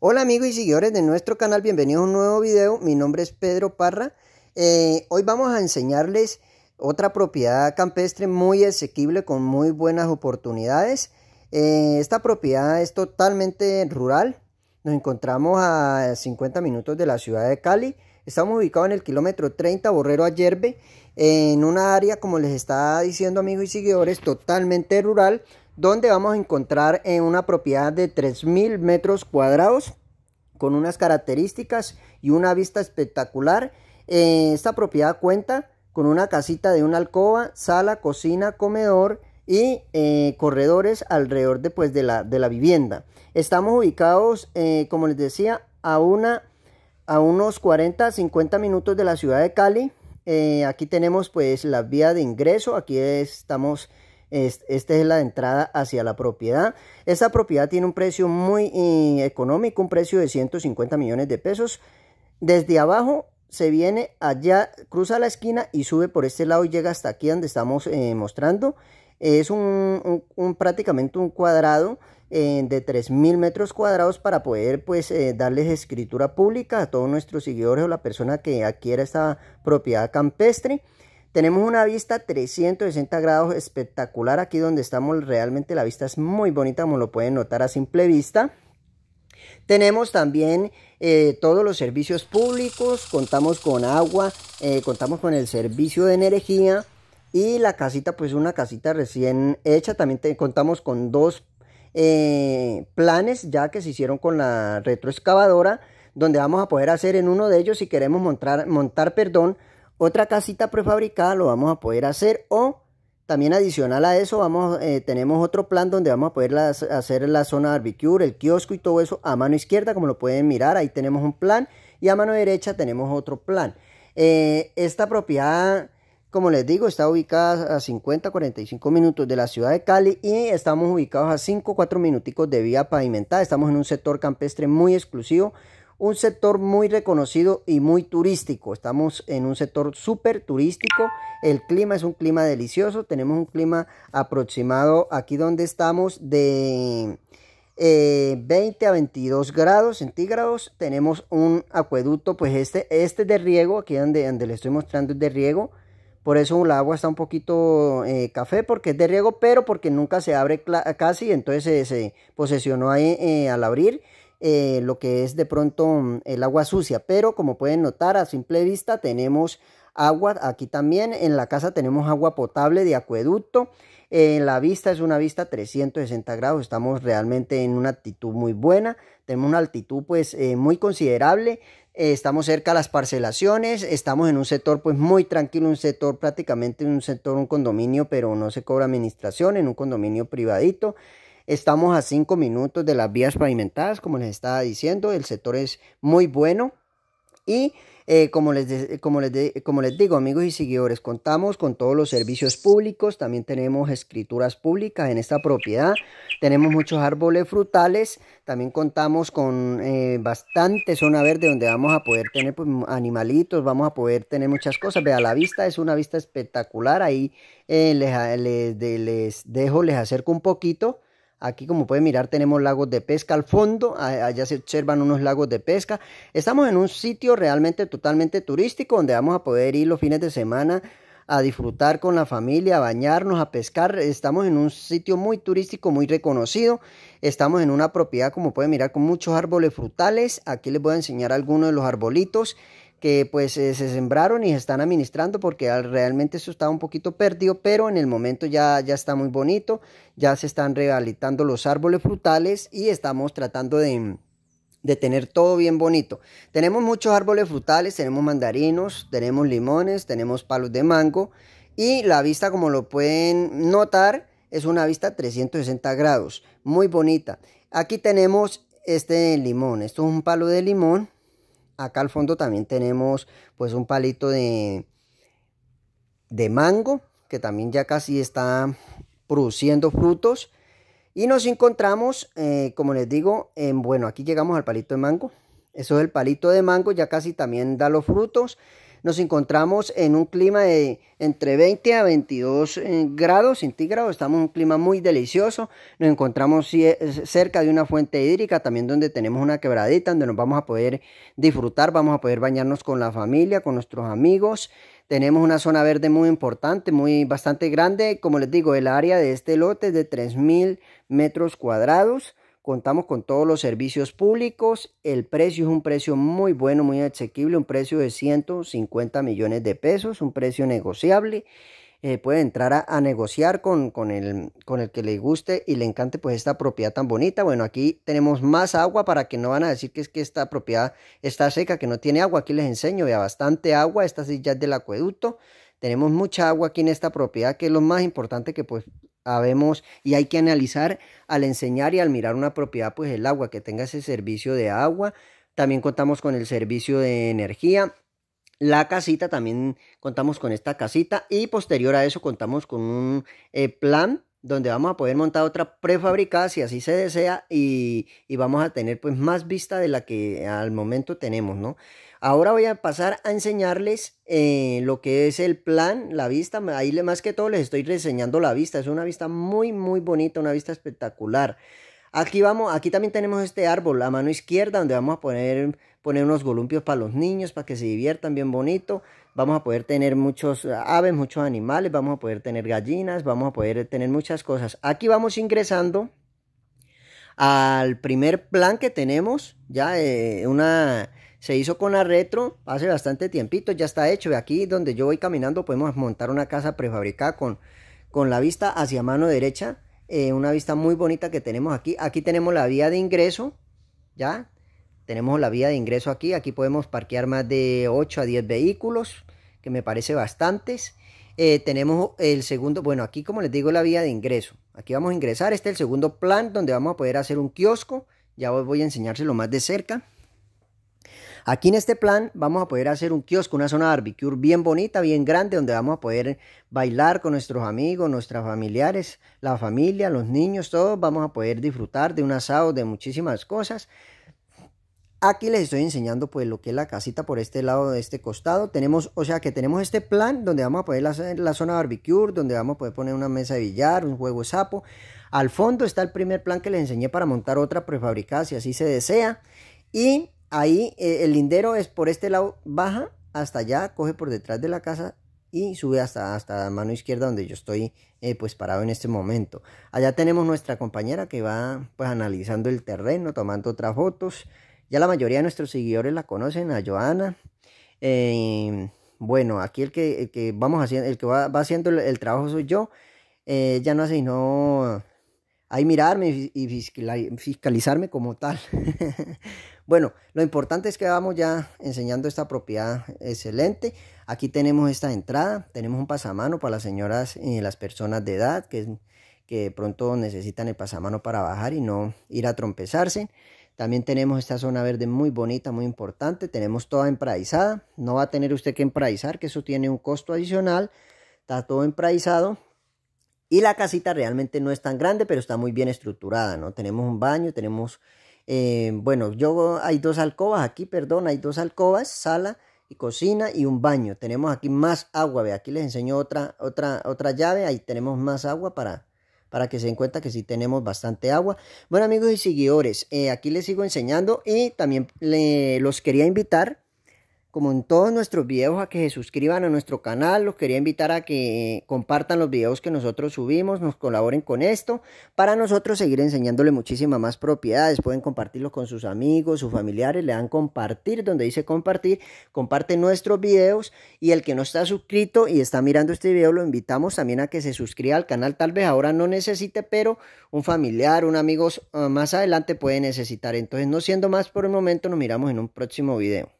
Hola amigos y seguidores de nuestro canal, bienvenidos a un nuevo video, mi nombre es Pedro Parra. Eh, hoy vamos a enseñarles otra propiedad campestre muy asequible con muy buenas oportunidades. Eh, esta propiedad es totalmente rural, nos encontramos a 50 minutos de la ciudad de Cali. Estamos ubicados en el kilómetro 30 Borrero Ayerbe, en una área, como les estaba diciendo amigos y seguidores, totalmente rural, donde vamos a encontrar en una propiedad de 3.000 metros cuadrados con unas características y una vista espectacular. Eh, esta propiedad cuenta con una casita de una alcoba, sala, cocina, comedor y eh, corredores alrededor pues, de, la, de, la, vivienda. Estamos ubicados, eh, como les decía, a, una, a unos 40-50 minutos de la ciudad de Cali. aquí tenemos pues la vía de ingreso, aquí estamos esta es la entrada hacia la propiedad. Esta propiedad tiene un precio muy eh, económico, un precio de 150 millones de pesos. Desde abajo se viene allá, cruza la esquina y sube por este lado y llega hasta aquí donde estamos eh, mostrando. Es un, prácticamente un cuadrado eh, de 3.000 metros cuadrados para poder pues darles escritura pública a todos nuestros seguidores o la persona que adquiera esta propiedad campestre. Tenemos una vista 360 grados espectacular aquí donde estamos realmente la vista es muy bonita como lo pueden notar a simple vista. Tenemos también eh, todos los servicios públicos, contamos con agua, eh, contamos con el servicio de energía y la casita pues una casita recién hecha. También contamos con dos eh, planes ya que se hicieron con la retroexcavadora donde vamos a poder hacer en uno de ellos si queremos montar, montar perdón, otra casita prefabricada lo vamos a poder hacer o también adicional a eso eh, tenemos otro plan donde vamos a poder hacer la zona de barbecue, el kiosco y todo eso a mano izquierda como lo pueden mirar. Ahí tenemos un plan y a mano derecha tenemos otro plan. Eh, esta propiedad, como les digo, está ubicada a 50, 45 minutos de la ciudad de Cali y estamos ubicados a 5, 4 minuticos de vía pavimentada. Estamos en un sector campestre muy exclusivo un sector muy reconocido y muy turístico. Estamos en un sector súper turístico. El clima es un clima delicioso. Tenemos un clima aproximado aquí donde estamos de 20 eh, a 22 grados centígrados. Tenemos un acueducto, pues este, este es de riego. Aquí donde, donde le estoy mostrando es de riego. Por eso el agua está un poquito eh, café porque es de riego, pero porque nunca se abre casi, entonces eh, se posesionó ahí al abrir eh, lo que es de pronto mm, el agua sucia. Pero como pueden notar a simple vista tenemos agua. Aquí también en la casa tenemos agua potable de acueducto. En la vista es una vista 360 grados. Estamos realmente en una actitud muy buena. Tenemos una altitud pues eh, muy considerable. Eh, estamos cerca de las parcelaciones. Estamos en un sector pues muy tranquilo. Un sector prácticamente un sector, un condominio, pero no se cobra administración. En un condominio privadito. Estamos a cinco minutos de las vías pavimentadas, como les estaba diciendo, el sector es muy bueno y eh, como, les como, como les digo, amigos y seguidores, contamos con todos los servicios públicos, también tenemos escrituras públicas en esta propiedad, tenemos muchos árboles frutales, también contamos con eh, bastante zona verde donde vamos a poder tener pues, animalitos, vamos a poder tener muchas cosas. Vea, la vista es una vista espectacular, ahí eh, les, les dejo, les acerco un poquito Aquí como pueden mirar tenemos lagos de pesca al fondo, allá se observan unos lagos de pesca. Estamos en un sitio realmente totalmente turístico donde vamos a poder ir los fines de semana a disfrutar con la familia, a bañarnos, a pescar. Estamos en un sitio muy turístico, muy reconocido. Estamos en una propiedad, como pueden mirar, con muchos árboles frutales. Aquí les voy a enseñar algunos de los arbolitos que pues eh, se sembraron y se están administrando porque realmente eso está un poquito perdido, pero en el momento ya, ya está muy bonito, ya se están rehabilitando los árboles frutales y estamos tratando de, de tener todo bien bonito. Tenemos muchos árboles frutales, tenemos mandarinos, tenemos limones, tenemos palos de mango y la vista como lo pueden notar es una vista 360 grados, muy bonita. Aquí tenemos este limón, esto es un palo de limón Acá al fondo también tenemos pues un palito de, de mango que también ya casi está produciendo frutos. Y nos encontramos, eh, como les digo, en, bueno, aquí llegamos al palito de mango. Eso es el palito de mango, ya casi también da los frutos nos encontramos en un clima de entre 20 a 22 eh, grados centígrados. Estamos en un clima muy delicioso. Nos encontramos cerca de una fuente hídrica, también donde tenemos una quebradita, donde nos vamos a poder disfrutar, vamos a poder bañarnos con la familia, con nuestros amigos. Tenemos una zona verde muy importante, muy bastante grande. Como les digo, el área de este lote es de 3.000 metros cuadrados. Contamos con todos los servicios públicos. El precio es un precio muy bueno, muy asequible, un precio de 150 millones de pesos, un precio negociable. Eh, puede entrar a, negociar con, el, con el que le guste y le encante pues esta propiedad tan bonita. Bueno, aquí tenemos más agua para que no van a decir que es que esta propiedad está seca, que no tiene agua. Aquí les enseño, vea, bastante agua, esta estas es del acueducto. Tenemos mucha agua aquí en esta propiedad, que es lo más importante que pues Sabemos y hay que analizar al enseñar y al mirar una propiedad, pues el agua, que tenga ese servicio de agua. También contamos con el servicio de energía. La casita, también contamos con esta casita y posterior a eso contamos con un eh, plan donde vamos a poder montar otra prefabricada si así se desea y, vamos a tener pues más vista de la que al momento tenemos, ¿no? Ahora voy a pasar a enseñarles eh, lo que es el plan, la vista, ahí más que todo les estoy reseñando la vista, es una vista muy muy bonita, una vista espectacular. Aquí vamos, aquí también tenemos este árbol, la mano izquierda donde vamos a poner poner unos golumpios para los niños, para que se diviertan bien bonito. Vamos a poder tener muchos eh, aves, muchos animales, vamos a poder tener gallinas, vamos a poder tener muchas cosas. Aquí vamos ingresando al primer plan que tenemos, ya eh, una se hizo con la retro hace bastante tiempito, ya está hecho. Aquí donde yo voy caminando podemos montar una casa prefabricada con, con la vista hacia mano derecha. Eh, una vista muy bonita que tenemos aquí. Aquí tenemos la vía de ingreso, ¿ya? Tenemos la vía de ingreso aquí. Aquí podemos parquear más de 8 a 10 vehículos, que me parece bastantes. Eh, tenemos el segundo, bueno, aquí como les digo, la vía de ingreso. Aquí vamos a ingresar. Este es el segundo plan donde vamos a poder hacer un kiosco. Ya os voy a enseñárselo más de cerca. Aquí en este plan vamos a poder hacer un kiosco, una zona de barbecue bien bonita, bien grande, donde vamos a poder bailar con nuestros amigos, nuestras familiares, la familia, los niños, todos vamos a poder disfrutar de un asado, de muchísimas cosas. Aquí les estoy enseñando pues lo que es la casita por este lado de este costado. Tenemos, o sea que tenemos este plan donde vamos a poder la, la zona barbecue, donde vamos a poder poner una mesa de billar, un juego de sapo. Al fondo está el primer plan que les enseñé para montar otra prefabricada si así se desea. Y ahí eh, el lindero es por este lado, baja hasta allá, coge por detrás de la casa y sube hasta, hasta la mano izquierda donde yo estoy eh, pues parado en este momento. Allá tenemos nuestra compañera que va pues analizando el terreno, tomando otras fotos. Ya la mayoría de nuestros seguidores la conocen, a Joana. Eh, bueno, aquí el que, que, vamos haciendo, el que va, haciendo el, trabajo soy yo. ya eh, no hace sino ahí mirarme y fiscalizarme como tal. bueno, lo importante es que vamos ya enseñando esta propiedad excelente. Aquí tenemos esta entrada, tenemos un pasamano para las señoras y las personas de edad que, que pronto necesitan el pasamano para bajar y no ir a trompezarse. También tenemos esta zona verde muy bonita, muy importante. Tenemos toda empraizada. No va a tener usted que empraizar, que eso tiene un costo adicional. Está todo empraizado. Y la casita realmente no es tan grande, pero está muy bien estructurada, ¿no? Tenemos un baño, tenemos... Eh, bueno, yo hay dos alcobas aquí, perdón, hay dos alcobas, sala y cocina y un baño. Tenemos aquí más agua, ve, aquí les enseño otra, otra, otra llave, ahí tenemos más agua para, para que se den cuenta que sí tenemos bastante agua. Bueno amigos y seguidores, eh, aquí les sigo enseñando y también los quería invitar como en todos nuestros videos, a que se suscriban a nuestro canal. Los quería invitar a que compartan los videos que nosotros subimos, nos colaboren con esto, para nosotros seguir enseñándole muchísimas más propiedades. Pueden compartirlo con sus amigos, sus familiares, le dan compartir, donde dice compartir, comparte nuestros videos y el que no está suscrito y está mirando este video, lo invitamos también a que se suscriba al canal. Tal vez ahora no necesite, pero un familiar, un amigo eh, más adelante puede necesitar. Entonces, no siendo más por el momento, nos miramos en un próximo video.